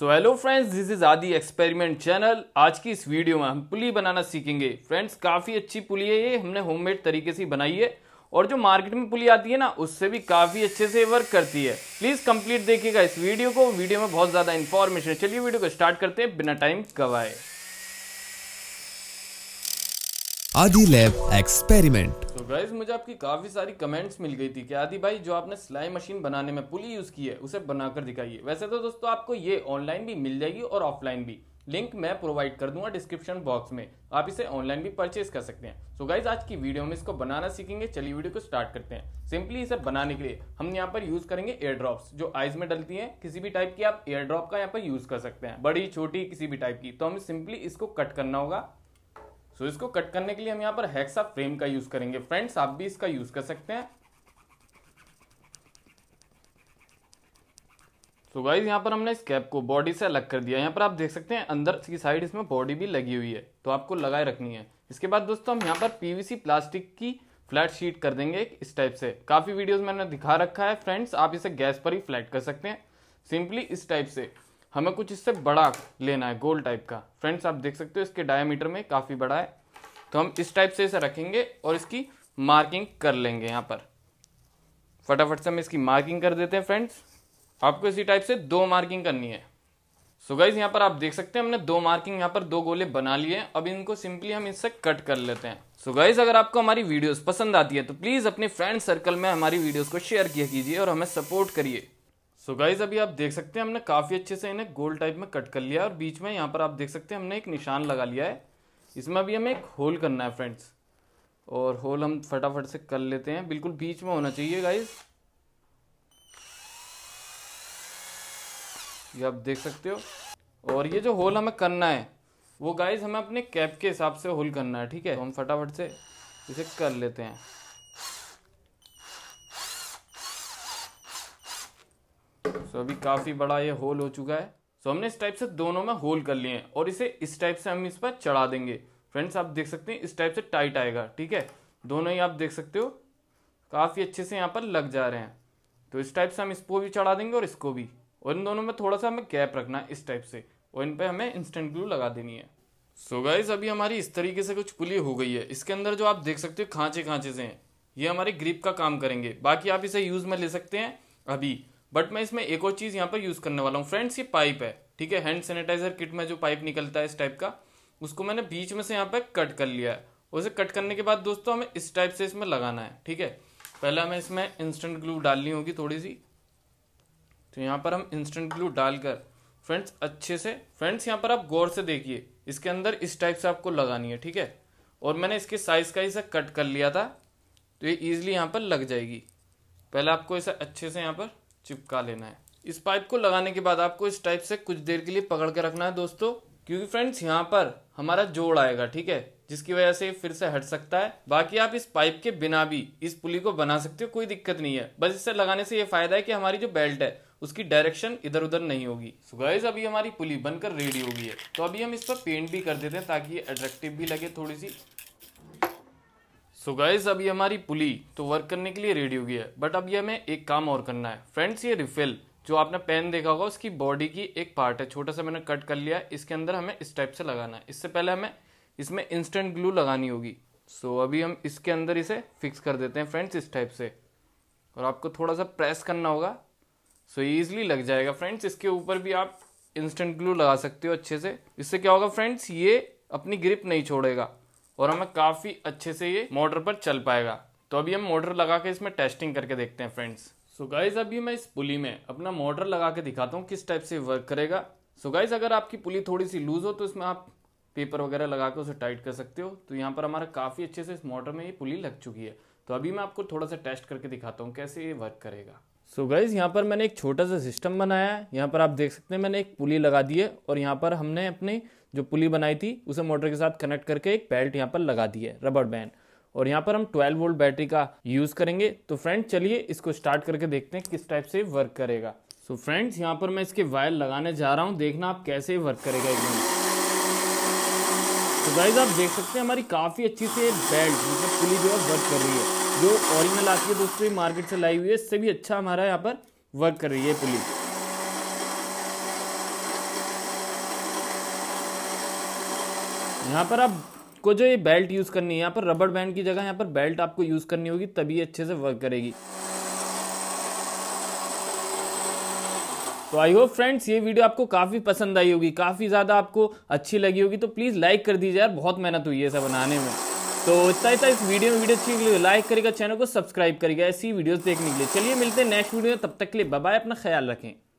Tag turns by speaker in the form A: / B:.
A: so hello friends this is Adi experiment channel आज की इस वीडियो में हम पुली बनाना सीखेंगे फ्रेंड्स काफ़ी अच्छी पुली है ये हमने होममेड तरीके से बनाई है और जो मार्केट में पुली आती है ना उससे भी काफ़ी अच्छे से वर्क करती है प्लीज़ कंप्लीट देखिएगा इस वीडियो को वीडियो में बहुत ज़्यादा इन्फॉर्मेशन है चलिए वीडियो को स्टार्ट करते हैं बिना टाइम गवाए आदि लैब एक्सपेरिमेंट गाइज मुझे आपकी काफ़ी सारी कमेंट्स मिल गई थी कि आदि भाई जो आपने सिलाई मशीन बनाने में पुली यूज़ की है उसे बनाकर दिखाइए वैसे तो दोस्तों आपको ये ऑनलाइन भी मिल जाएगी और ऑफलाइन भी लिंक मैं प्रोवाइड कर दूंगा डिस्क्रिप्शन बॉक्स में आप इसे ऑनलाइन भी परचेज कर सकते हैं सो so गाइज आज की वीडियो में इसको बनाना सीखेंगे चलिए वीडियो को स्टार्ट करते हैं सिंपली इसे बनाने के लिए हम यहाँ पर यूज करेंगे एयर ड्रॉप्स जो आइज में डलती हैं किसी भी टाइप की आप एयर ड्रॉप का यहाँ पर यूज कर सकते हैं बड़ी छोटी किसी भी टाइप की तो हमें सिंपली इसको कट करना होगा सो इसको कट करने के लिए हम यहाँ पर हेक्सा फ्रेम का यूज करेंगे फ्रेंड्स आप भी इसका यूज कर सकते हैं सो गाइज यहाँ पर हमने इस कैप को बॉडी से अलग कर दिया यहाँ पर आप देख सकते हैं अंदर की साइड इसमें बॉडी भी लगी हुई है तो आपको लगाए रखनी है इसके बाद दोस्तों हम यहाँ पर पीवीसी प्लास्टिक की फ्लैट शीट कर देंगे इस टाइप से काफ़ी वीडियोस मैंने दिखा रखा है फ्रेंड्स आप इसे गैस पर ही फ्लैट कर सकते हैं सिंपली इस टाइप से हमें कुछ इससे बड़ा लेना है गोल टाइप का फ्रेंड्स आप देख सकते हो इसके डायमीटर में काफ़ी बड़ा है तो हम इस टाइप से इसे रखेंगे और इसकी मार्किंग कर लेंगे यहाँ पर फटाफट से हम इसकी मार्किंग कर देते हैं फ्रेंड्स आपको इसी टाइप से दो मार्किंग करनी है सो गाइज यहाँ पर आप देख सकते हैं हमने दो मार्किंग यहाँ पर दो गोले बना लिए हैं अब इनको सिंपली हम इससे कट कर लेते हैं सो गाइज अगर आपको हमारी वीडियोस पसंद आती है तो प्लीज़ अपने फ्रेंड सर्कल में हमारी वीडियोस को शेयर किया कीजिए और हमें सपोर्ट करिए सो गाइज अभी आप देख सकते हैं हमने काफ़ी अच्छे से इन्हें गोल टाइप में कट कर लिया और बीच में यहाँ पर आप देख सकते हैं हमने एक निशान लगा लिया है इसमें अभी हमें एक होल करना है फ्रेंड्स और होल हम फटाफट से कर लेते हैं बिल्कुल बीच में होना चाहिए गाइस ये आप देख सकते हो और ये जो होल हमें करना है वो गाइस हमें अपने कैप के हिसाब से होल करना है ठीक है तो हम फटाफट से इसे कर लेते हैं सो अभी काफ़ी बड़ा ये होल हो चुका है सो हमने इस टाइप से दोनों में होल कर लिए हैं और इसे इस टाइप से हम इस पर चढ़ा देंगे फ्रेंड्स आप देख सकते हैं इस टाइप से टाइट आएगा ठीक है दोनों ही आप देख सकते हो काफ़ी अच्छे से यहाँ पर लग जा रहे हैं तो इस टाइप से हम इसको भी चढ़ा देंगे और इसको भी और इन दोनों में थोड़ा सा हमें गैप रखना है इस टाइप से और इन पर हमें इंस्टेंट ग्लू लगा देनी है सो so गाइज अभी हमारी इस तरीके से कुछ पुली हो गई है इसके अंदर जो आप देख सकते हो खांचे खांचे से हैं ये हमारे ग्रिप का काम करेंगे बाकी आप इसे यूज़ में ले सकते हैं अभी बट मैं इसमें एक और चीज़ यहाँ पर यूज़ करने वाला हूँ फ्रेंड्स ये पाइप है ठीक है हैंड सैनिटाइजर किट में जो पाइप निकलता है इस टाइप का उसको मैंने बीच में से यहाँ पर कट कर लिया है उसे कट करने के बाद दोस्तों हमें इस टाइप से इसमें लगाना है ठीक है पहले हमें इसमें इंस्टेंट ग्लू डालनी होगी थोड़ी सी तो यहाँ पर हम इंस्टेंट ग्लू डालकर फ्रेंड्स अच्छे से फ्रेंड्स यहाँ पर आप गौर से देखिए इसके अंदर इस टाइप से आपको लगानी है ठीक है और मैंने इसके साइज़ का इसे कट कर लिया था तो ये ईजिली यहाँ पर लग जाएगी पहले आपको इसे अच्छे से यहाँ पर चिपका लेना है इस पाइप को लगाने के बाद आपको इस टाइप से कुछ देर के लिए पकड़ के रखना है दोस्तों क्योंकि फ्रेंड्स यहाँ पर हमारा जोड़ आएगा ठीक है जिसकी वजह से फिर से हट सकता है बाकी आप इस पाइप के बिना भी इस पुली को बना सकते हो कोई दिक्कत नहीं है बस इससे लगाने से ये फायदा है कि हमारी जो बेल्ट है उसकी डायरेक्शन इधर उधर नहीं होगी सो गाइज अभी हमारी पुली बनकर रेडी हो गई है तो अभी हम इस पर पेंट भी कर देते हैं ताकि ये अट्रैक्टिव भी लगे थोड़ी सी सो गाइज अभी हमारी पुली तो वर्क करने के लिए रेडी हो गई है बट अभी हमें एक काम और करना है फ्रेंड्स ये रिफिल जो आपने पेन देखा होगा उसकी बॉडी की एक पार्ट है छोटा सा मैंने कट कर लिया है इसके अंदर हमें इस टाइप से लगाना है इससे पहले हमें इसमें इंस्टेंट ग्लू लगानी होगी सो so, अभी हम इसके अंदर इसे फिक्स कर देते हैं फ्रेंड्स इस टाइप से और आपको थोड़ा सा प्रेस करना होगा सो so, ईजिली लग जाएगा फ्रेंड्स इसके ऊपर भी आप इंस्टेंट ग्लू लगा सकते हो अच्छे से इससे क्या होगा फ्रेंड्स ये अपनी ग्रिप नहीं छोड़ेगा और हमें काफ़ी अच्छे से ये मोटर पर चल पाएगा तो अभी हम मोटर लगा के इसमें टेस्टिंग करके देखते हैं फ्रेंड्स सो गाइज अभी मैं इस पुली में अपना मोटर लगा के दिखाता हूँ किस टाइप से वर्क करेगा सो so गाइज अगर आपकी पुली थोड़ी सी लूज हो तो इसमें आप पेपर वगैरह लगा के उसे टाइट कर सकते हो तो यहाँ पर हमारा काफ़ी अच्छे से इस मोटर में ये पुली लग चुकी है तो अभी मैं आपको थोड़ा सा टेस्ट करके दिखाता हूँ कैसे ये वर्क करेगा सो so गाइज यहाँ पर मैंने एक छोटा सा सिस्टम बनाया है यहाँ पर आप देख सकते हैं मैंने एक पुली लगा दी है और यहाँ पर हमने अपनी जो पुली बनाई थी उसे मोटर के साथ कनेक्ट करके एक बेल्ट यहाँ पर लगा दी है रबर बैंड और यहाँ पर हम 12 वोल्ट बैटरी का यूज़ करेंगे तो फ्रेंड चलिए इसको स्टार्ट करके देखते हैं किस टाइप से वर्क करेगा सो फ्रेंड्स यहाँ पर मैं इसके वायर लगाने जा रहा हूँ देखना आप कैसे वर्क करेगा एकदम तो गाइज आप देख सकते हैं हमारी काफ़ी अच्छी से बेल्ट मतलब पुली जो है वर्क कर रही है जो ओरिजिनल आती है दोस्तों मार्केट से लाई हुई है इससे भी अच्छा हमारा यहाँ पर वर्क कर रही है पुली यहाँ पर आपको जो ये बेल्ट यूज़ करनी है यहाँ पर रबड़ बैंड की जगह यहाँ पर बेल्ट आपको यूज़ करनी होगी तभी अच्छे से वर्क करेगी तो आई होप फ्रेंड्स ये वीडियो आपको काफ़ी पसंद आई होगी काफ़ी ज़्यादा आपको अच्छी लगी होगी तो प्लीज़ लाइक कर दीजिए यार बहुत मेहनत हुई है सब बनाने में तो इतना इतना इस वीडियो में वीडियो अच्छी लगी लाइक करेगा चैनल को सब्सक्राइब करेगा ऐसी वीडियोस देखने के लिए चलिए मिलते हैं नेक्स्ट वीडियो में तब तक के लिए बाय अपना ख्याल रखें